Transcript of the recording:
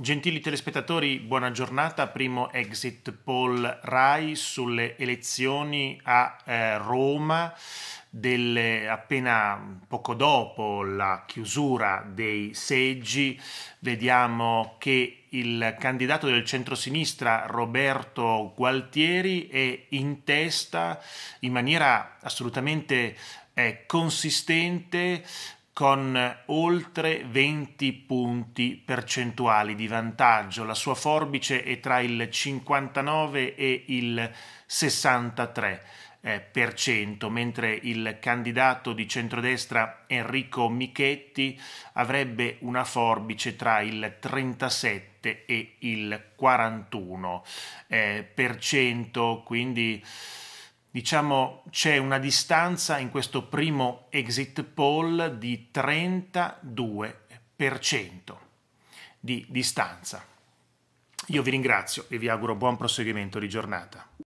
Gentili telespettatori, buona giornata. Primo exit poll RAI sulle elezioni a eh, Roma delle, appena poco dopo la chiusura dei seggi. Vediamo che il candidato del centrosinistra Roberto Gualtieri è in testa in maniera assolutamente eh, consistente con oltre 20 punti percentuali di vantaggio. La sua forbice è tra il 59 e il 63 eh, per cento, mentre il candidato di centrodestra Enrico Michetti avrebbe una forbice tra il 37 e il 41 eh, per cento, quindi diciamo c'è una distanza in questo primo exit poll di 32% di distanza. Io vi ringrazio e vi auguro buon proseguimento di giornata.